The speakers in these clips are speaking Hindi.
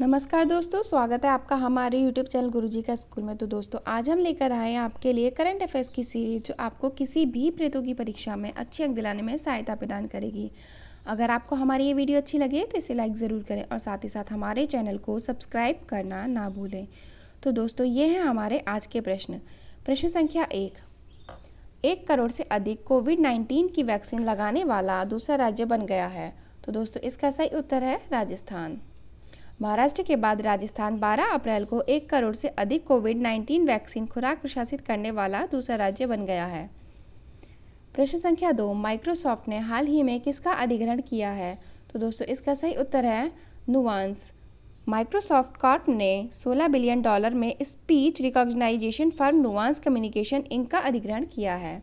नमस्कार दोस्तों स्वागत है आपका हमारे YouTube चैनल गुरुजी का स्कूल में तो दोस्तों आज हम लेकर आए हैं आपके लिए करंट अफेयर्स की सीरीज जो आपको किसी भी प्रेतों की परीक्षा में अच्छे अंक दिलाने में सहायता प्रदान करेगी अगर आपको हमारी ये वीडियो अच्छी लगे तो इसे लाइक ज़रूर करें और साथ ही साथ हमारे चैनल को सब्सक्राइब करना ना भूलें तो दोस्तों ये हैं हमारे आज के प्रश्न प्रश्न संख्या एक एक करोड़ से अधिक कोविड नाइन्टीन की वैक्सीन लगाने वाला दूसरा राज्य बन गया है तो दोस्तों इसका सही उत्तर है राजस्थान महाराष्ट्र के बाद राजस्थान 12 अप्रैल को एक करोड़ से अधिक कोविड 19 वैक्सीन खुराक प्रशासित करने वाला दूसरा राज्य बन गया है प्रश्न संख्या दो माइक्रोसॉफ्ट ने हाल ही में किसका अधिग्रहण किया है तो दोस्तों इसका सही उत्तर है नुवांस माइक्रोसॉफ्ट कॉर्प ने 16 बिलियन डॉलर में speech recognisation firm Nuance Communication Inc का अधिग्रहण किया है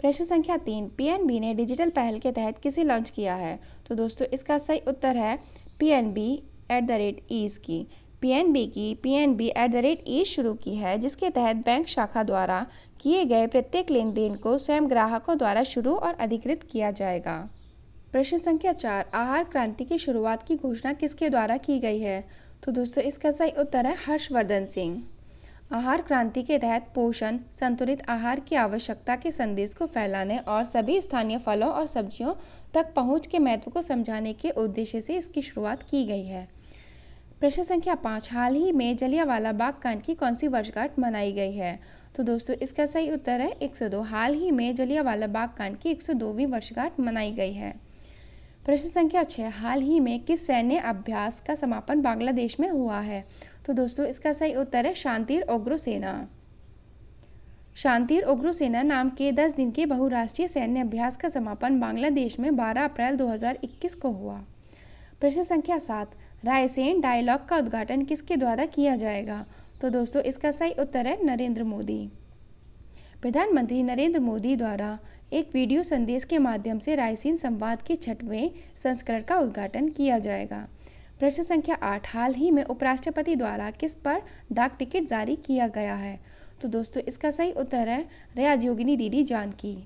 प्रश्न संख्या तीन पीएनबी ने डिजिटल पहल के तहत किसे लॉन्च किया है तो दोस्तों इसका सही उत्तर है PNB at the rate ease की पीएनबी की PNB at the rate ease शुरू की है जिसके तहत बैंक शाखा द्वारा किए गए प्रत्येक लेन देन को स्वयं ग्राहकों द्वारा शुरू और अधिकृत किया जाएगा प्रश्न संख्या चार आहार क्रांति की शुरुआत की घोषणा किसके द्वारा की गई है तो दोस्तों इसका सही उत्तर है हर्षवर्धन सिंह आहार क्रांति के तहत पोषण संतुलित आहार की आवश्यकता के संदेश को फैलाने और सभी स्थानीय फलों और सब्जियों तक पहुंच के महत्व को समझाने के उद्देश्य से इसकी शुरुआत की गई है प्रश्न संख्या पाँच हाल ही में जलियावाला बाग कांड की कौन सी वर्षगांठ मनाई गई है तो दोस्तों इसका सही उत्तर है 102 हाल ही में जलियावाला बाग कांड की 102वीं वर्षगांठ मनाई गई है प्रश्न संख्या छः हाल ही में किस सैन्य अभ्यास का समापन बांग्लादेश में हुआ है तो दोस्तों इसका सही उत्तर है शांतिर ओग्रो सेना शांतिर ओग्रो सेना नाम के दस दिन के बहुराष्ट्रीय सैन्य अभ्यास का समापन बांग्लादेश में बारह अप्रैल इक्कीस को हुआ प्रश्न संख्या सात रायसेन डायलॉग का उद्घाटन किसके द्वारा किया जाएगा तो दोस्तों इसका सही उत्तर है नरेंद्र मोदी प्रधानमंत्री नरेंद्र मोदी द्वारा एक वीडियो संदेश के माध्यम से रायसेन संवाद के छठवें संस्करण का उद्घाटन किया जाएगा प्रश्न संख्या आठ हाल ही में उपराष्ट्रपति द्वारा किस पर डाक टिकट जारी किया गया है तो दोस्तों इसका सही उत्तर है रया योगिनी दीदी जानकी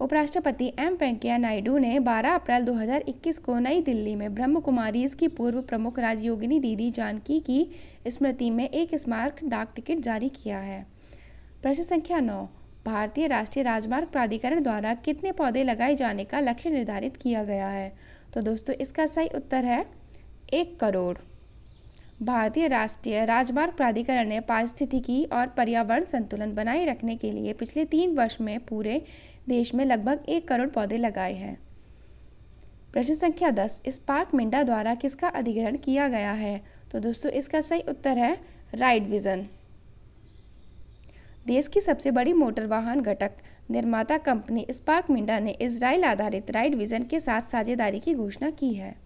उपराष्ट्रपति एम वेंकैया नायडू ने 12 अप्रैल 2021 को नई दिल्ली में ब्रह्म कुमारीज की पूर्व प्रमुख राजयोगिनी दीदी जानकी की स्मृति में एक स्मारक डाक टिकट जारी किया है प्रश्न संख्या नौ भारतीय राष्ट्रीय राजमार्ग प्राधिकरण द्वारा कितने पौधे लगाए जाने का लक्ष्य निर्धारित किया गया है तो दोस्तों इसका सही उत्तर है एक करोड़ भारतीय राष्ट्रीय राजमार्ग प्राधिकरण ने पारिस्थितिकी और पर्यावरण संतुलन बनाए रखने के लिए पिछले तीन वर्ष में पूरे देश में लगभग एक करोड़ पौधे लगाए हैं प्रश्न संख्या दस इस पार्क मिंडा द्वारा किसका अधिग्रहण किया गया है तो दोस्तों इसका सही उत्तर है राइट विजन देश की सबसे बड़ी मोटर वाहन घटक निर्माता कंपनी स्पार्क मिंडा ने इसराइल आधारित राइड विजन के साथ साझेदारी की घोषणा की है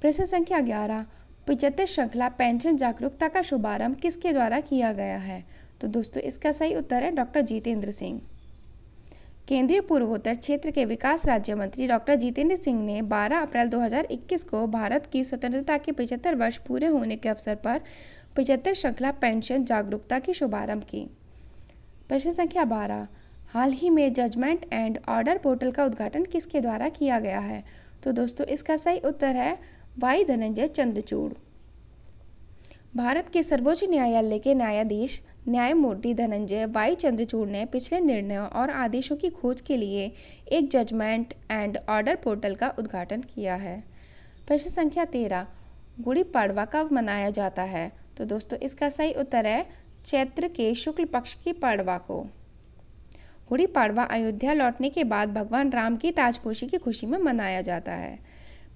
प्रश्न संख्या ग्यारह पचहत्तर श्रृंखला पेंशन जागरूकता का शुभारंभ किसके द्वारा किया गया है तो दोस्तों इसका सही उत्तर है डॉक्टर जितेंद्र सिंह केंद्रीय पूर्वोत्तर क्षेत्र के विकास राज्य मंत्री डॉक्टर जितेंद्र सिंह ने 12 अप्रैल 2021 को भारत की स्वतंत्रता के पचहत्तर वर्ष पूरे होने के अवसर पर पिचहत्तर श्रृंखला पेंशन जागरूकता की शुभारंभ की प्रश्न संख्या 12 हाल ही में जजमेंट एंड ऑर्डर पोर्टल का उद्घाटन किसके द्वारा किया गया है तो दोस्तों इसका सही उत्तर है वाई धनंजय चंद्रचूड़ भारत के सर्वोच्च न्यायालय के न्यायाधीश न्यायमूर्ति धनंजय वाई चंद्रचूड़ ने पिछले निर्णयों और आदेशों की खोज के लिए एक जजमेंट एंड ऑर्डर पोर्टल का उद्घाटन किया है प्रश्न संख्या तेरह गुड़ी पड़वा कब मनाया जाता है तो दोस्तों इसका सही उत्तर है चैत्र के शुक्ल पक्ष की पड़वा को गुड़ी पड़वा अयोध्या लौटने के बाद भगवान राम की ताजपोशी की खुशी में मनाया जाता है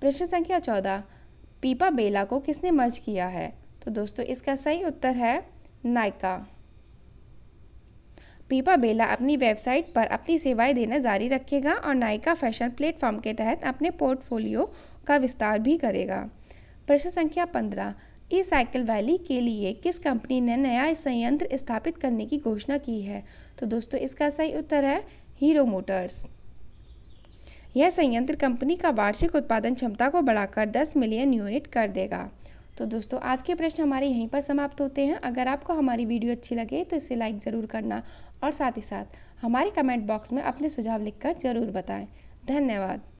प्रश्न संख्या चौदह पीपा बेला को किसने मर्ज किया है तो दोस्तों इसका सही उत्तर है नायका पीपा बेला अपनी वेबसाइट पर अपनी सेवाएं देना जारी रखेगा और नायका फैशन प्लेटफॉर्म के तहत अपने पोर्टफोलियो का विस्तार भी करेगा प्रश्न संख्या पंद्रह ई साइकिल वैली के लिए किस कंपनी ने नया संयंत्र स्थापित करने की घोषणा की है तो दोस्तों इसका सही उत्तर है हीरो मोटर्स यह संयंत्र कंपनी का वार्षिक उत्पादन क्षमता को बढ़ाकर 10 मिलियन यूनिट कर देगा तो दोस्तों आज के प्रश्न हमारे यहीं पर समाप्त होते हैं अगर आपको हमारी वीडियो अच्छी लगे तो इसे लाइक ज़रूर करना और साथ ही साथ हमारे कमेंट बॉक्स में अपने सुझाव लिखकर ज़रूर बताएं धन्यवाद